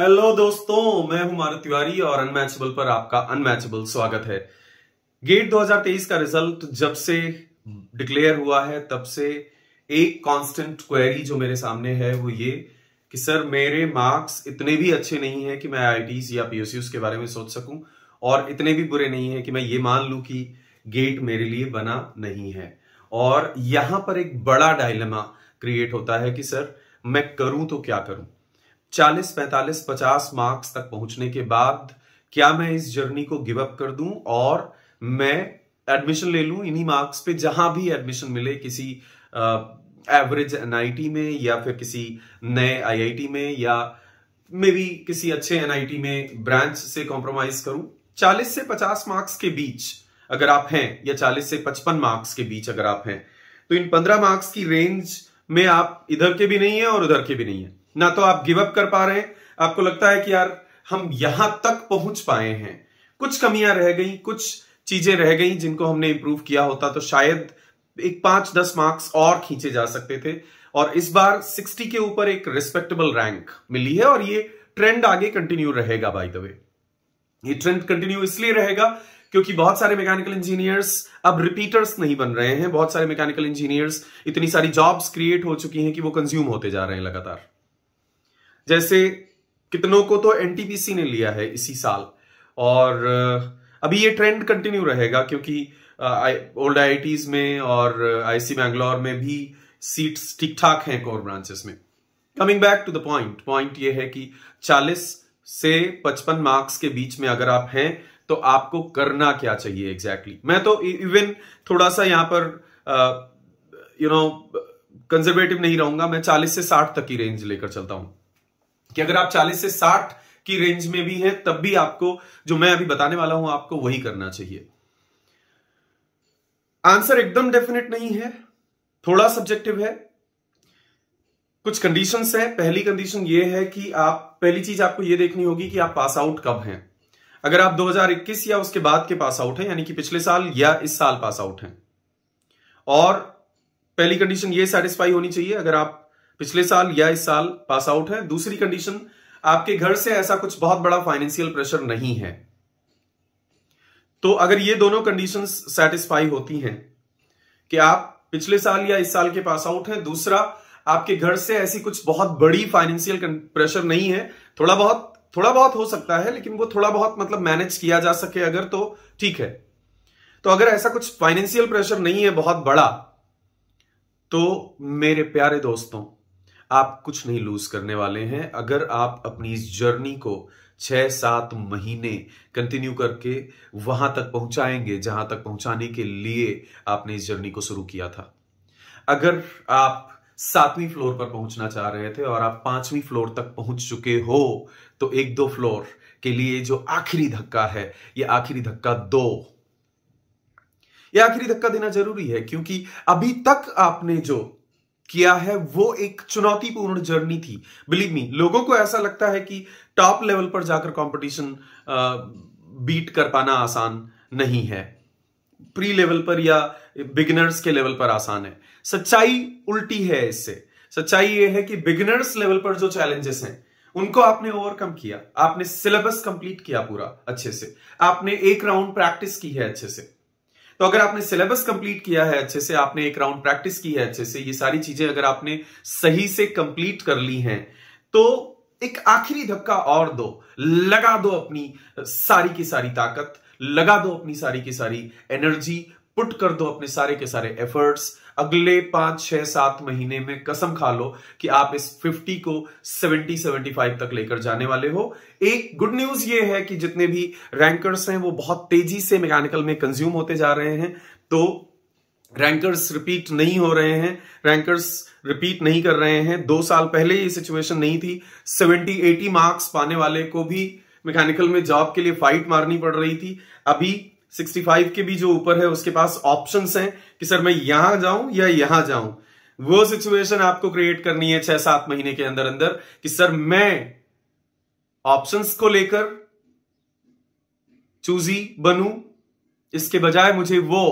Hello दोस्तों मैं हूं मारुत तिवारी और अनमैचेबल पर आपका अनमैचेबल स्वागत है गेट 2023 का रिजल्ट जब से डिक्लेयर हुआ है तब से एक कांस्टेंट क्वेरी जो मेरे सामने है वो ये कि सर मेरे मार्क्स इतने भी अच्छे नहीं है कि मैं आई या पी के बारे में सोच सकूं और इतने भी बुरे नहीं है कि मैं ये मान लू कि गेट मेरे लिए बना नहीं है और यहां पर एक बड़ा डायलमा क्रिएट होता है कि सर मैं करूं तो क्या करूं चालीस पैंतालीस पचास मार्क्स तक पहुंचने के बाद क्या मैं इस जर्नी को गिवअप कर दू और मैं एडमिशन ले लू इन्हीं मार्क्स पे जहां भी एडमिशन मिले किसी एवरेज एनआईटी में या फिर किसी नए आईआईटी में या मे भी किसी अच्छे एनआईटी में ब्रांच से कॉम्प्रोमाइज करूं 40 से 50 मार्क्स के बीच अगर आप हैं या 40 से 55 मार्क्स के बीच अगर आप हैं तो इन 15 मार्क्स की रेंज में आप इधर के भी नहीं है और उधर के भी नहीं है ना तो आप गिवअप कर पा रहे हैं आपको लगता है कि यार हम यहां तक पहुंच पाए हैं कुछ कमियां रह गई कुछ चीजें रह गई जिनको हमने इंप्रूव किया होता तो शायद एक पांच दस मार्क्स और खींचे जा सकते थे और इस बार सिक्सटी के ऊपर एक रिस्पेक्टेबल रैंक मिली है और ये ट्रेंड आगे कंटिन्यू रहेगा बाय द वे ये ट्रेंड कंटिन्यू इसलिए रहेगा क्योंकि बहुत सारे मैकेनिकल इंजीनियर्स अब रिपीटर्स नहीं बन रहे हैं बहुत सारे मैकेनिकल इंजीनियर्स इतनी सारी जॉब्स क्रिएट हो चुकी हैं कि वो कंज्यूम होते जा रहे हैं लगातार जैसे कितनों को तो एनटीपीसी ने लिया है इसी साल और अभी ये ट्रेंड कंटिन्यू रहेगा क्योंकि ओल्ड आई में और आईसी बैंगलोर में भी सीट्स ठीक ठाक हैं कोर ब्रांचेस में coming back to the point point ये है कि 40 से 55 मार्क्स के बीच में अगर आप हैं तो आपको करना क्या चाहिए एग्जैक्टली exactly. मैं तो इवन e, थोड़ा सा यहां पर यू नो कंजर्वेटिव नहीं रहूंगा मैं 40 से 60 तक की रेंज लेकर चलता हूं कि अगर आप 40 से 60 की रेंज में भी हैं तब भी आपको जो मैं अभी बताने वाला हूं आपको वही करना चाहिए आंसर एकदम डेफिनेट नहीं है थोड़ा सब्जेक्टिव है कुछ कंडीशंस हैं पहली कंडीशन ये है कि आप पहली चीज आपको ये देखनी होगी कि आप पास आउट कब हैं अगर आप 2021 या उसके बाद के पास आउट हैं यानी कि पिछले साल या इस साल पास आउट हैं और पहली कंडीशन ये सेटिस्फाई होनी चाहिए अगर आप पिछले साल या इस साल पास आउट है दूसरी कंडीशन आपके घर से ऐसा कुछ बहुत बड़ा फाइनेंशियल प्रेशर नहीं है तो अगर ये दोनों कंडीशंस सेटिस्फाई होती हैं कि आप पिछले साल या इस साल के पास आउट हैं दूसरा आपके घर से ऐसी कुछ बहुत बड़ी फाइनेंशियल प्रेशर नहीं है थोड़ा बहुत थोड़ा बहुत हो सकता है लेकिन वो थोड़ा बहुत मतलब मैनेज किया जा सके अगर तो ठीक है तो अगर ऐसा कुछ फाइनेंशियल प्रेशर नहीं है बहुत बड़ा तो मेरे प्यारे दोस्तों आप कुछ नहीं लूज करने वाले हैं अगर आप अपनी इस जर्नी को छह सात महीने कंटिन्यू करके वहां तक पहुंचाएंगे जहां तक पहुंचाने के लिए आपने इस जर्नी को शुरू किया था अगर आप सातवीं फ्लोर पर पहुंचना चाह रहे थे और आप पांचवीं फ्लोर तक पहुंच चुके हो तो एक दो फ्लोर के लिए जो आखिरी धक्का है ये आखिरी धक्का दो ये आखिरी धक्का देना जरूरी है क्योंकि अभी तक आपने जो किया है वो एक चुनौतीपूर्ण जर्नी थी बिलीव मी लोगों को ऐसा लगता है कि टॉप लेवल पर जाकर कंपटीशन बीट कर पाना आसान नहीं है प्री लेवल पर या बिगिनर्स के लेवल पर आसान है सच्चाई उल्टी है इससे सच्चाई ये है कि बिगिनर्स लेवल पर जो चैलेंजेस हैं उनको आपने ओवरकम किया आपने सिलेबस कंप्लीट किया पूरा अच्छे से आपने एक राउंड प्रैक्टिस की है अच्छे से तो अगर आपने सिलेबस कंप्लीट किया है अच्छे से आपने एक राउंड प्रैक्टिस की है अच्छे से ये सारी चीजें अगर आपने सही से कंप्लीट कर ली हैं तो एक आखिरी धक्का और दो लगा दो अपनी सारी की सारी ताकत लगा दो अपनी सारी की सारी एनर्जी पुट कर दो अपने सारे के सारे एफर्ट्स अगले पांच छह सात महीने में कसम खा लो कि आप इस 50 को 70 75 तक लेकर जाने वाले हो एक गुड न्यूज ये है कि जितने भी रैंकर्स हैं वो बहुत तेजी से मैकेनिकल में कंज्यूम होते जा रहे हैं तो रैंकर्स रिपीट नहीं हो रहे हैं रैंकर्स रिपीट नहीं कर रहे हैं दो साल पहले ये सिचुएशन नहीं थी 70 80 मार्क्स पाने वाले को भी मैकेनिकल में जॉब के लिए फाइट मारनी पड़ रही थी अभी 65 के भी जो ऊपर है उसके पास ऑप्शंस हैं कि सर मैं यहां जाऊं या यहां जाऊं वो सिचुएशन आपको क्रिएट करनी है छह सात महीने के अंदर अंदर कि सर मैं ऑप्शंस को लेकर चूजी बनू इसके बजाय मुझे वो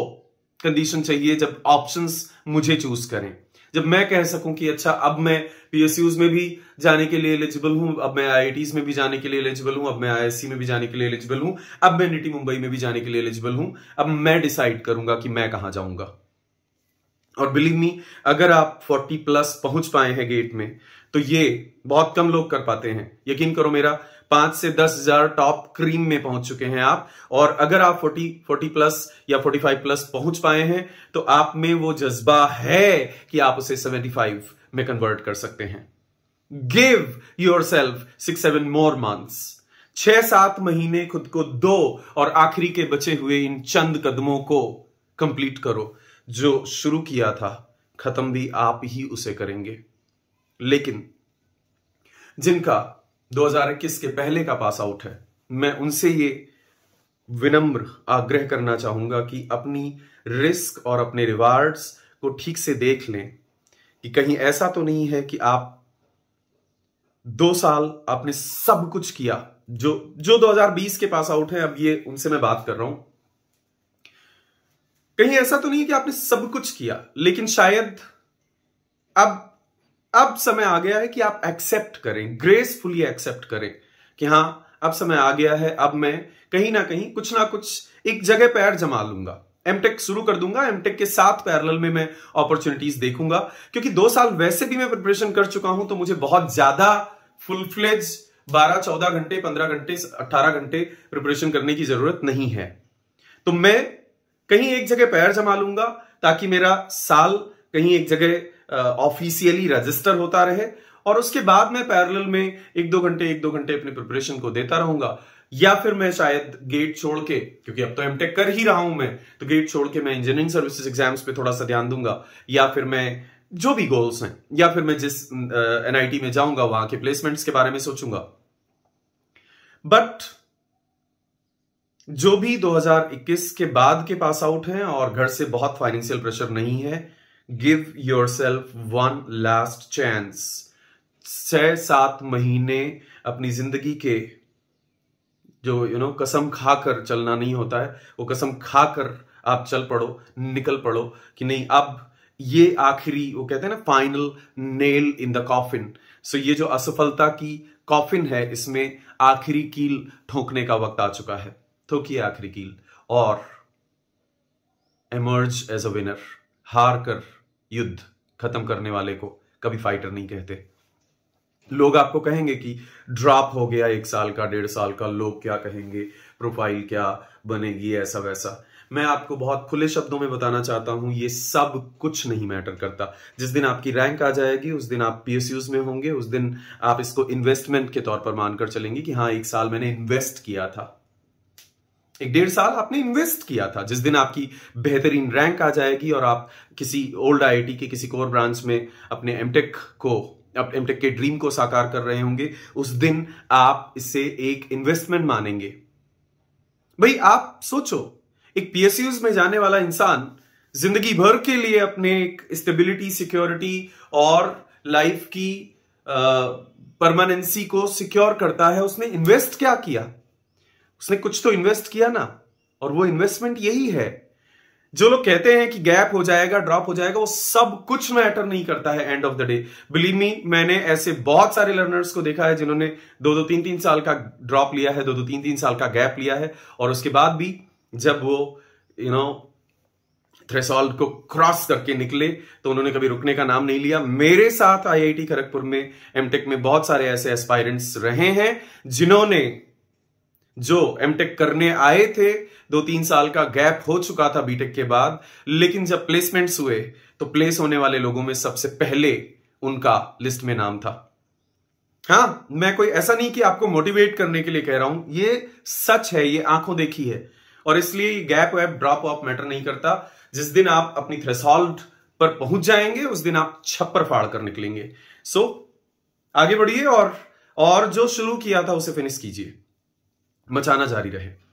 कंडीशन चाहिए जब ऑप्शंस मुझे चूज करें जब मैं कह सकूं कि अच्छा अब मैं पीएसयूज में भी जाने के लिए एलिजिबल हूं अब मैं आई में भी जाने के लिए एलिजिबल हूं अब मैं आई में भी जाने के लिए एलिजिबल हूं अब मैं निटी मुंबई में भी जाने के लिए एलिजिबल हूं अब मैं डिसाइड करूंगा कि मैं कहां जाऊंगा और बिलीव मी अगर आप 40 प्लस पहुंच पाए हैं गेट में तो ये बहुत कम लोग कर पाते हैं यकीन करो मेरा पांच से दस हजार टॉप क्रीम में पहुंच चुके हैं आप और अगर आप 40 40 प्लस या 45 प्लस पहुंच पाए हैं तो आप में वो जज्बा है कि आप उसे 75 में कन्वर्ट कर सकते हैं give yourself six seven more months छह सात महीने खुद को दो और आखिरी के बचे हुए इन चंद कदमों को कंप्लीट करो जो शुरू किया था खत्म भी आप ही उसे करेंगे लेकिन जिनका 2021 के पहले का पास आउट है मैं उनसे ये विनम्र आग्रह करना चाहूंगा कि अपनी रिस्क और अपने रिवार्ड्स को ठीक से देख लें कि कहीं ऐसा तो नहीं है कि आप दो साल आपने सब कुछ किया जो जो 2020 के पास आउट है अब ये उनसे मैं बात कर रहा हूं कहीं ऐसा तो नहीं है कि आपने सब कुछ किया लेकिन शायद अब अब समय आ गया है कि आप एक्सेप्ट करें ग्रेसफुली एक्सेप्ट करें कि हाँ अब समय आ गया है अब मैं कहीं ना कहीं कुछ ना कुछ एक जगह पैर जमा लूंगा एमटेक शुरू कर दूंगा एमटेक के साथ पैरल में मैं अपॉर्चुनिटीज देखूंगा क्योंकि दो साल वैसे भी मैं प्रिपरेशन कर चुका हूं तो मुझे बहुत ज्यादा फुल फ्लेज बारह चौदह घंटे पंद्रह घंटे अट्ठारह घंटे प्रिपरेशन करने की जरूरत नहीं है तो मैं कहीं एक जगह पैर जमा लूंगा ताकि मेरा साल कहीं एक जगह ऑफिशियली रजिस्टर होता रहे और उसके बाद मैं पैरेलल में एक दो घंटे एक दो घंटे अपनी प्रिपरेशन को देता रहूंगा या फिर मैं शायद गेट छोड़ के क्योंकि अब तो एमटेक कर ही रहा हूं मैं तो गेट छोड़ के मैं इंजीनियरिंग सर्विसेज एग्जाम्स पे थोड़ा सा ध्यान दूंगा या फिर मैं जो भी गोल्स हैं या फिर मैं जिस एनआईटी में जाऊंगा वहां के प्लेसमेंट्स के बारे में सोचूंगा बट जो भी 2021 के बाद के पास आउट हैं और घर से बहुत फाइनेंशियल प्रेशर नहीं है give yourself one last chance छह सात महीने अपनी ज़िंदगी के जो यू you नो know, कसम खाकर चलना नहीं होता है वो कसम खाकर आप चल पड़ो निकल पड़ो कि नहीं अब ये आखिरी वो कहते हैं ना final nail in the coffin so ये जो असफलता की कॉफिन है इसमें आखिरी कील ठोकने का वक्त आ चुका है ठोकी आखिरी कील और एमर्ज एज अ विनर हार कर युद्ध खत्म करने वाले को कभी फाइटर नहीं कहते लोग आपको कहेंगे कि ड्रॉप हो गया एक साल का डेढ़ साल का लोग क्या कहेंगे प्रोफाइल क्या बनेगी ऐसा वैसा मैं आपको बहुत खुले शब्दों में बताना चाहता हूं ये सब कुछ नहीं मैटर करता जिस दिन आपकी रैंक आ जाएगी उस दिन आप पीएसयूज में होंगे उस दिन आप इसको इन्वेस्टमेंट के तौर पर मानकर चलेंगे कि हाँ एक साल मैंने इन्वेस्ट किया था एक डेढ़ साल आपने इन्वेस्ट किया था जिस दिन आपकी बेहतरीन रैंक आ जाएगी और आप किसी ओल्ड आईटी के किसी कोर ब्रांच में अपने एमटेक को अब एमटेक के ड्रीम को साकार कर रहे होंगे उस दिन आप इसे एक इन्वेस्टमेंट मानेंगे भाई आप सोचो एक पीएसयूज में जाने वाला इंसान जिंदगी भर के लिए अपने एक स्टेबिलिटी सिक्योरिटी और लाइफ की परमानेंसी को सिक्योर करता है उसने इन्वेस्ट क्या किया उसने कुछ तो इन्वेस्ट किया ना और वो इन्वेस्टमेंट यही है जो लोग कहते हैं कि गैप हो जाएगा ड्रॉप हो जाएगा वो सब कुछ मैटर नहीं करता है end of the day believe me मैंने ऐसे बहुत सारे लर्नर्स को देखा है जिन्होंने दो दो तीन तीन साल का ड्रॉप लिया है दो दो तीन तीन साल का गैप लिया है और उसके बाद भी जब वो यू नो know, को क्रॉस करके निकले तो उन्होंने कभी रुकने का नाम नहीं लिया मेरे साथ आईआईटी खड़गपुर में एमटेक में बहुत सारे ऐसे एस्पायरेंट्स रहे हैं जिन्होंने जो एमटेक करने आए थे दो तीन साल का गैप हो चुका था बीटेक के बाद लेकिन जब प्लेसमेंट्स हुए तो प्लेस होने वाले लोगों में सबसे पहले उनका लिस्ट में नाम था हाँ मैं कोई ऐसा नहीं कि आपको मोटिवेट करने के लिए कह रहा हूं ये सच है ये आंखों देखी है और इसलिए गैप वैप ड्रॉप ऑफ मैटर नहीं करता जिस दिन आप अपनी थ्रेसॉल्ट पर पहुंच जाएंगे उस दिन आप छप्पर फाड़ कर निकलेंगे सो so, आगे बढ़िए और और जो शुरू किया था उसे फिनिश कीजिए मचाना जारी रहे